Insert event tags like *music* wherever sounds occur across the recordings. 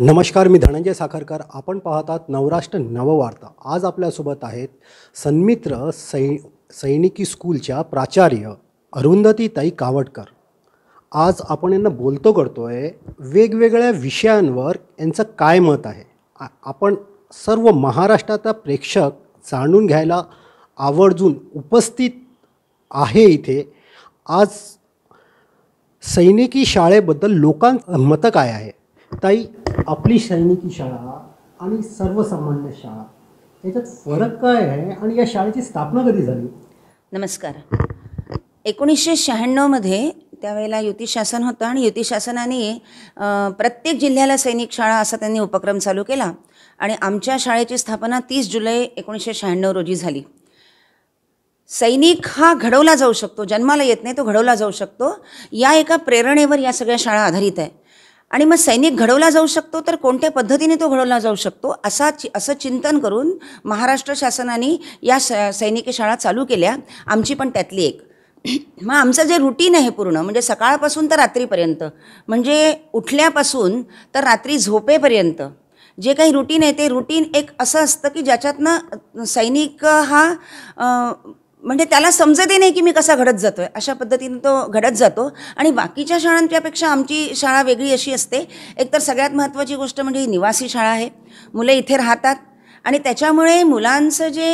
नमस्कार मी धनंजय साखरकर आपण पाहतात नवराष्ट्र नववार्ता आज आपल्यासोबत आहेत सन्मित्र सै सैनिकी स्कूलच्या प्राचार्य अरुंधतीताई कावडकर आज आपण यांना बोलतो करतो आहे वेगवेगळ्या विषयांवर यांचं काय मत आहे आपण सर्व महाराष्ट्राचा प्रेक्षक जाणून घ्यायला आवर्जून उपस्थित आहे इथे आज सैनिकी शाळेबद्दल लोकांचं मतं काय आहे ताई आपली सैनिकी शाळा आणि सर्वसामान्य शाळा याच्यात फरक काय आहे आणि या शाळेची स्थापना कधी झाली नमस्कार एकोणीसशे शहाण्णवमध्ये त्यावेळेला युती शासन होतं आणि युती शासनाने प्रत्येक जिल्ह्याला सैनिक शाळा असा त्यांनी उपक्रम चालू केला आणि आमच्या शाळेची स्थापना तीस जुलै एकोणीसशे शहाण्णव रोजी झाली सैनिक हा घडवला जाऊ शकतो जन्माला येत नाही तो घडवला जाऊ शकतो या एका प्रेरणेवर या सगळ्या शाळा आधारित आहे आणि मग सैनिक घडवला जाऊ शकतो तर कोणत्या पद्धतीने तो घडवला जाऊ शकतो असा चि असं चिंतन करून महाराष्ट्र शासनाने या स सैनिक शाळा चालू केल्या आमची पण त्यातली एक *clears throat* मग आमचं जे रुटीन आहे पूर्ण म्हणजे सकाळपासून तर रात्रीपर्यंत म्हणजे उठल्यापासून तर रात्री झोपेपर्यंत जे काही रुटीन आहे ते रुटीन एक असं असतं की ज्याच्यातनं सैनिक हा म्हणजे त्याला समजतही नाही की मी कसा घडत जातो आहे अशा पद्धतीने तो घडत जातो आणि बाकीच्या शाळांच्यापेक्षा आमची शाळा वेगळी अशी असते एकतर सगळ्यात महत्त्वाची गोष्ट म्हणजे ही निवासी शाळा आहे मुले इथे राहतात आणि त्याच्यामुळे मुलांचं जे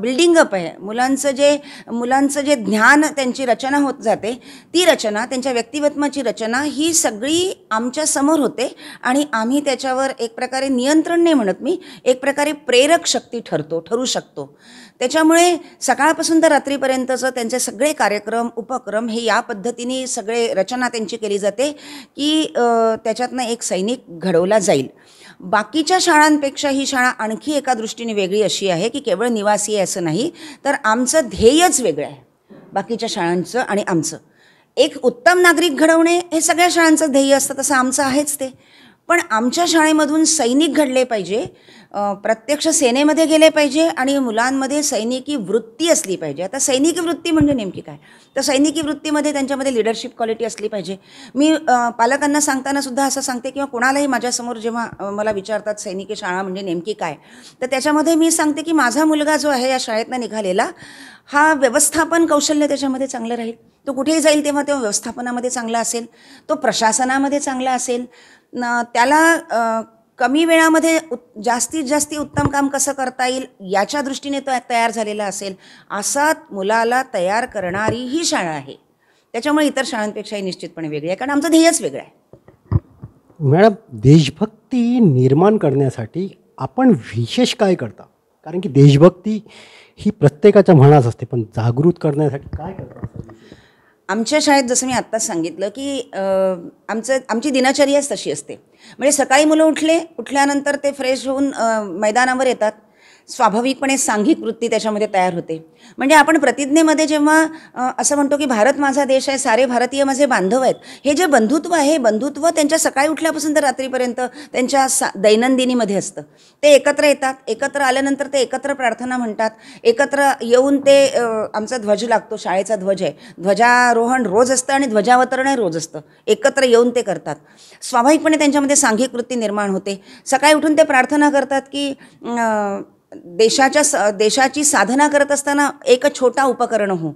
बिल्डिंग अप आहे मुलांचं जे मुलांचं जे ज्ञान त्यांची रचना होत जाते ती रचना त्यांच्या व्यक्तिमत्वाची रचना ही सगळी आमच्या समोर होते आणि आम्ही त्याच्यावर एक प्रकारे नियंत्रण नाही म्हणत मी एक प्रकारे प्रेरक शक्ती ठरतो ठरू शकतो त्याच्यामुळे सकाळपासून तर रात्रीपर्यंतचं त्यांचे सगळे कार्यक्रम उपक्रम हे या पद्धतीने सगळे रचना त्यांची केली जाते की त्याच्यातनं एक सैनिक घडवला जाईल बाकीच्या शाळांपेक्षा ही शाळा आणखी एका दृष्टीने वेगळी अशी आहे की केवळ निवासी आहे असं नाही तर आमचं ध्येयच वेगळं आहे बाकीच्या शाळांचं आणि आमचं एक उत्तम नागरिक घडवणे हे सगळ्या शाळांचं ध्येय असतं तसं आमचं आहेच ते पण आमच्या शाळेमधून सैनिक घडले पाहिजे प्रत्यक्ष सेनेमध्ये गेले पाहिजे आणि मुलांमध्ये सैनिकी वृत्ती असली पाहिजे आता सैनिकी वृत्ती म्हणजे नेमकी काय तर सैनिकी वृत्तीमध्ये त्यांच्यामध्ये लिडरशिप क्वालिटी असली पाहिजे मी पालकांना सांगताना सुद्धा असं सांगते किंवा कोणालाही माझ्यासमोर जेव्हा मला विचारतात सैनिकी शाळा म्हणजे नेमकी काय तर त्याच्यामध्ये मी सांगते की माझा मुलगा जो आहे या शाळेतनं निघालेला हा व्यवस्थापन कौशल्य त्याच्यामध्ये चांगलं राहील तो कुठेही जाईल तेव्हा तो व्यवस्थापनामध्ये चांगला असेल तो प्रशासनामध्ये चांगला असेल न त्याला कमी वेळामध्ये उत् जास्तीत जास्त उत्तम काम कसं करता येईल याच्या दृष्टीने तो तयार झालेला असेल असा मुलाला तयार करणारी ही शाळा आहे त्याच्यामुळे इतर शाळांपेक्षाही निश्चितपणे वेगळी आहे कारण आमचं ध्येयच वेगळं आहे मॅडम देशभक्ती निर्माण करण्यासाठी आपण विशेष काय करता कारण की देशभक्ती ही प्रत्येकाच्या म्हणाच असते पण जागृत करण्यासाठी काय करता आमच्या शाळेत जसं मी आत्ताच सांगितलं की आमचं आमची दिनचर्याच तशी असते म्हणजे सकाळी मुलं उठले उठल्यानंतर ते फ्रेश होऊन मैदानावर येतात स्वाभाविकपणे सांघिक वृत्ती त्याच्यामध्ये तयार होते म्हणजे आपण प्रतिज्ञेमध्ये जेव्हा असं म्हणतो की भारत माझा देश आहे सारे भारतीय माझे बांधव आहेत हे जे बंधुत्व आहे बंधुत्व त्यांच्या सकाळी उठल्यापासून तर रात्रीपर्यंत त्यांच्या सा दैनंदिनीमध्ये असतं ते एकत्र येतात एकत्र आल्यानंतर ते एकत्र प्रार्थना म्हणतात एकत्र येऊन ते आमचा ध्वज लागतो शाळेचा ध्वज आहे ध्वजारोहण रोज असतं आणि ध्वजावतरणही रोज असतं एकत्र येऊन ते करतात स्वाभाविकपणे त्यांच्यामध्ये सांघिक वृत्ती निर्माण होते सकाळी उठून ते प्रार्थना करतात की देशाच्या स देशाची साधना करत असताना एक छोटा उपकरण हो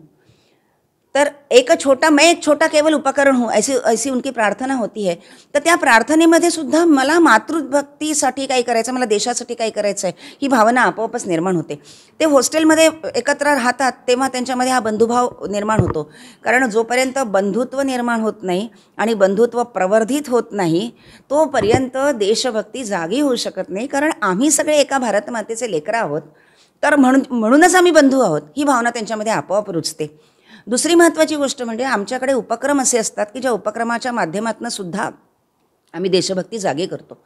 एक छोटा मैं एक छोटा केवल उपकरण हो ऐसी ऐसी उनकी प्रार्थना होती आहे तर त्या प्रार्थनेमध्ये सुद्धा मला मातृभक्तीसाठी काही करायचं मला देशासाठी काय करायचं आहे ही भावना आपोआपच निर्माण होते ते हॉस्टेलमध्ये एकत्र राहतात तेव्हा त्यांच्यामध्ये हा बंधुभाव निर्माण होतो कारण जोपर्यंत बंधुत्व निर्माण होत नाही आणि बंधुत्व प्रवर्धित होत नाही तोपर्यंत देशभक्ती जागी होऊ शकत नाही कारण आम्ही सगळे एका भारतमातेचे लेकर आहोत तर म्हणून म्हणूनच आम्ही बंधू आहोत ही भावना त्यांच्यामध्ये आपोआप रुचते दुसरी महत्त्वाची गोष्ट म्हणजे आमच्याकडे उपक्रम असे असतात की ज्या उपक्रमाच्या माध्यमातून सुद्धा आम्ही देशभक्ती जागे करतो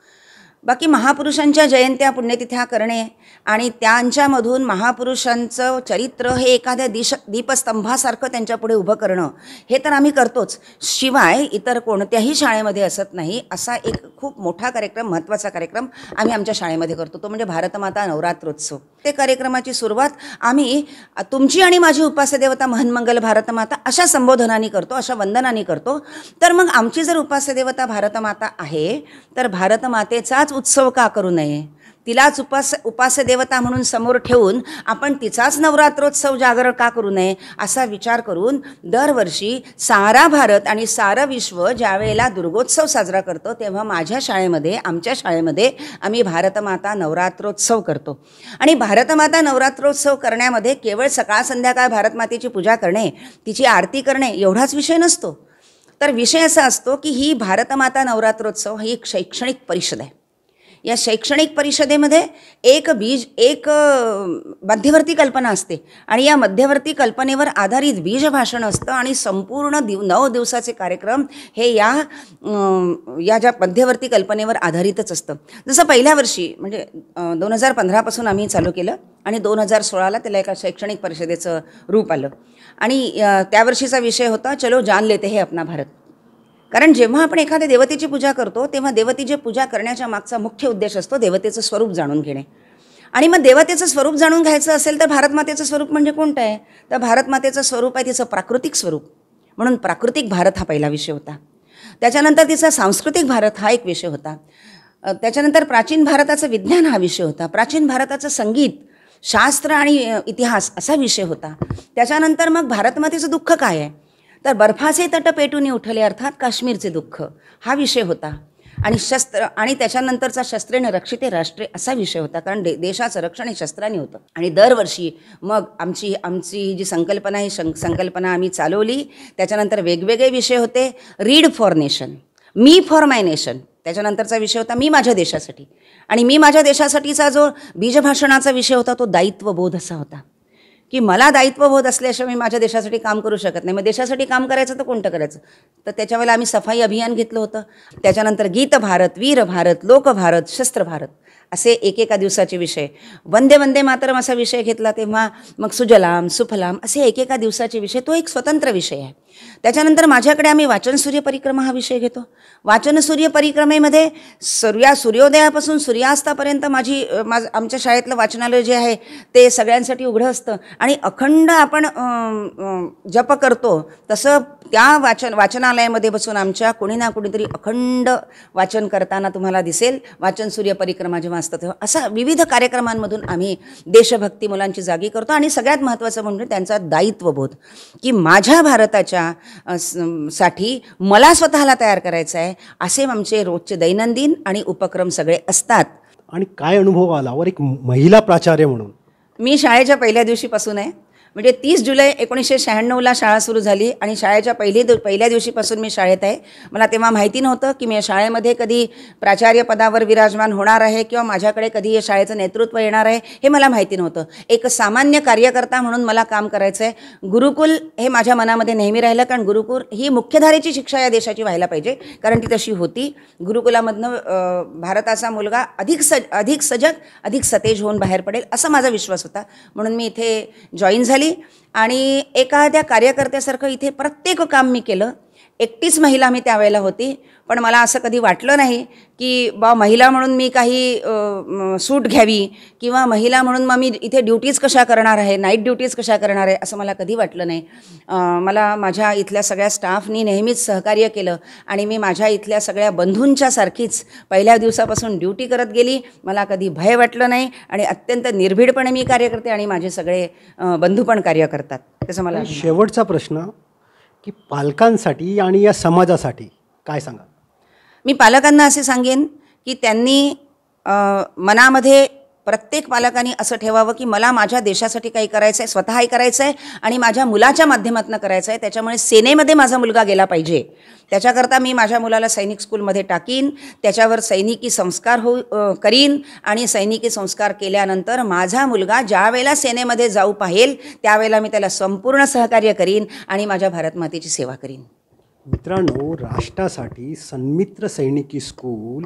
बाकी महापुरुषांच्या जयंत्या पुण्यतिथ्या करणे आणि त्यांच्यामधून महापुरुषांचं चरित्र हे एखाद्या दिश दीपस्तंभासारखं त्यांच्यापुढे उभं करणं हे तर आम्ही करतोच शिवाय इतर कोणत्याही शाळेमध्ये असत नाही असा एक खूप मोठा कार्यक्रम महत्त्वाचा कार्यक्रम आम्ही आमच्या शाळेमध्ये करतो तो म्हणजे भारतमाता नवरात्रोत्सव ते कार्यक्रमाची सुरुवात आम्ही तुमची आणि माझी उपास्यदेवता महन्मंगल भारतमाता अशा संबोधनाने करतो अशा वंदनाने करतो तर मग आमची जर उपास्यदेवता भारतमाता आहे तर भारतमातेचाच उत्सव का करू नये तिलाच उपास उपासदेवता म्हणून समोर ठेवून आपण तिचाच नवरात्रोत्सव जागरण का करू नये असा विचार करून दरवर्षी सारा भारत आणि सारं विश्व ज्यावेळेला दुर्गोत्सव साजरा करतो तेव्हा माझ्या शाळेमध्ये आमच्या शाळेमध्ये आम्ही भारतमाता नवरात्रोत्सव करतो आणि भारतमाता नवरात्रोत्सव करण्यामध्ये केवळ सकाळ संध्याकाळ भारतमातेची पूजा करणे तिची आरती करणे एवढाच विषय नसतो तर विषय असा असतो की ही भारतमाता नवरात्रोत्सव ही शैक्षणिक परिषद आहे या शैक्षणिक परिषदेमध्ये एक बीज एक मध्यवर्ती कल्पना असते आणि या मध्यवर्ती कल्पनेवर आधारित बीज भाषण असतं आणि संपूर्ण दिव नऊ दिवसाचे कार्यक्रम हे या या ज्या मध्यवर्ती कल्पनेवर आधारितच असतं जसं पहिल्या वर्षी म्हणजे दोन हजार पंधरापासून आम्ही चालू केलं आणि दोन हजार सोळाला त्याला एका शैक्षणिक परिषदेचं रूप आलं आणि त्यावर्षीचा विषय होता चलो जान लेते हे अपना भारत कारण जेव्हा आपण एखाद्या देवतेची पूजा करतो तेव्हा देवतेची पूजा करण्याच्या मागचा मुख्य उद्देश असतो देवतेचं स्वरूप जाणून घेणे आणि मग देवतेचं स्वरूप जाणून घ्यायचं असेल तर भारतमातेचं स्वरूप म्हणजे कोणतं आहे तर भारतमातेचं स्वरूप आहे तिचं प्राकृतिक स्वरूप म्हणून प्राकृतिक भारत हा पहिला विषय होता त्याच्यानंतर तिचा सांस्कृतिक भारत हा एक विषय होता त्याच्यानंतर प्राचीन भारताचं विज्ञान हा विषय होता प्राचीन भारताचं संगीत शास्त्र आणि इतिहास असा विषय होता त्याच्यानंतर मग भारतमातेचं दुःख काय आहे तर बर्फाचे तट उठले अर्थात काश्मीरचे दुःख हा विषय होता आणि शस्त्र आणि त्याच्यानंतरचा शस्त्रेनं रक्षिते राष्ट्रे असा विषय होता कारण दे देशाचं रक्षण हे शस्त्राने होतं आणि दरवर्षी मग आमची आमची जी संकल्पना ही शं संकल्पना आम्ही चालवली त्याच्यानंतर वेगवेगळे विषय होते read for nation me for my nation त्याच्यानंतरचा विषय होता मी माझ्या देशासाठी आणि मी माझ्या देशासाठीचा जो बीजभाषणाचा विषय होता तो दायित्वबोध असा होता की मला दायित्वबोध असल्याशिवाय मी माझ्या देशासाठी काम करू शकत नाही मग देशासाठी काम करायचं तर कोणतं करायचं तर त्याच्यावेळेला आम्ही सफाई अभियान घेतलं होतं त्याच्यानंतर गीत भारत वीर भारत लोक भारत शस्त्र भारत असे एकेका दिवसाचे विषय वंदे वंदे मातरम असा विषय घेतला तेव्हा मग सुजलाम सुफलाम असे एकेका दिवसाचे विषय तो एक स्वतंत्र विषय आहे त्याच्यानंतर माझ्याकडे आम्ही वाचन सूर्य परिक्रमा हा विषय घेतो वाचन सूर्य परिक्रमेमध्ये सूर्या सूर्योदयापासून सूर्यास्तापर्यंत माझी माझ आमच्या शाळेतलं वाचनालय जे आहे ते सगळ्यांसाठी उघडं असतं आणि अखंड आपण जप करतो तसं त्या वाचन वाचनालयामध्ये बसून आमच्या कोणी ना कुणीतरी अखंड वाचन करताना तुम्हाला दिसेल वाचन सूर्य परिक्रमा जेव्हा असतात असा विविध कार्यक्रमांमधून आम्ही देशभक्ती मुलांची जागी करतो आणि सगळ्यात महत्त्वाचं म्हणजे त्यांचा दायित्व बोध की माझ्या भारताच्या साठी मला स्वतःला तयार करायचं आहे असे आमचे रोजचे दैनंदिन आणि उपक्रम सगळे असतात आणि काय अनुभव आला वर एक महिला प्राचार्य म्हणून मी शाळेच्या पहिल्या दिवशीपासून आहे म्हणजे तीस जुलै एकोणीसशे शहाण्णवला शाळा सुरू झाली आणि शाळेच्या पहिले दिव पहिल्या दिवशीपासून मी शाळेत आहे मला तेव्हा माहिती नव्हतं की मी या शाळेमध्ये कधी प्राचार्य पदावर विराजमान होणार आहे किंवा माझ्याकडे कधी या शाळेचं नेतृत्व येणार आहे हे मला माहिती नव्हतं एक सामान्य कार्यकर्ता म्हणून मला काम करायचं आहे गुरुकुल हे माझ्या मनामध्ये नेहमी राहिलं कारण गुरुकुल ही मुख्यधारेची शिक्षा या देशाची व्हायला पाहिजे कारण ती तशी होती गुरुकुलामधनं भारताचा मुलगा अधिक सज अधिक सजग अधिक सतेज होऊन बाहेर पडेल असा माझा विश्वास होता म्हणून मी इथे जॉईन झाली आणि एखाद्या कार्यकर्त्यासारखं इथे प्रत्येक काम मी केलं एकटीच महिला मी त्यावेळेला होती पण मला असं कधी वाटलं नाही की बा महिला म्हणून मी काही सूट घ्यावी किंवा महिला म्हणून मग मी इथे ड्युटीज कशा करणार आहे नाईट ड्युटीज कशा करणार आहे असं मला कधी वाटलं नाही मला माझ्या इथल्या सगळ्या स्टाफनी नेहमीच सहकार्य केलं आणि मी माझ्या इथल्या सगळ्या बंधूंच्यासारखीच पहिल्या दिवसापासून ड्युटी करत गेली मला कधी भय वाटलं नाही आणि अत्यंत निर्भीडपणे मी कार्य करते आणि माझे सगळे बंधू पण कार्य करतात त्याचं मला शेवटचा प्रश्न की पालकांसाठी आणि या समाजासाठी काय सांगा मी पालकांना असे सांगेन की त्यांनी मनामध्ये प्रत्येक पालकाने असं ठेवावं की मला माझ्या देशासाठी काही करायचं आहे स्वतःही करायचं आहे आणि माझ्या मुलाच्या माध्यमातून करायचं आहे त्याच्यामुळे सेनेमध्ये माझा मुलगा गेला पाहिजे त्याच्याकरता मी माझ्या मुलाला सैनिक स्कूलमध्ये टाकीन त्याच्यावर सैनिकी संस्कार हो करीन आणि सैनिकी संस्कार केल्यानंतर माझा मुलगा ज्या वेळेला सेनेमध्ये जाऊ पाहेल त्यावेळेला मी त्याला संपूर्ण सहकार्य करीन आणि माझ्या भारतमातेची सेवा करीन मित्रांनो राष्ट्रासाठी सन्मित्र सैनिकी स्कूल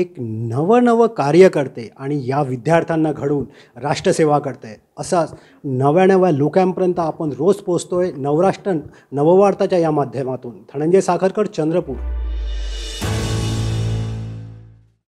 एक नवनवं कार्य करते आणि या विद्यार्थ्यांना घडवून राष्ट्रसेवा करते असाच नव्या नव्या लोकांपर्यंत आपण रोज पोचतो आहे नवराष्ट्र नववार्ताच्या या माध्यमातून धनंजय साखरकर चंद्रपूर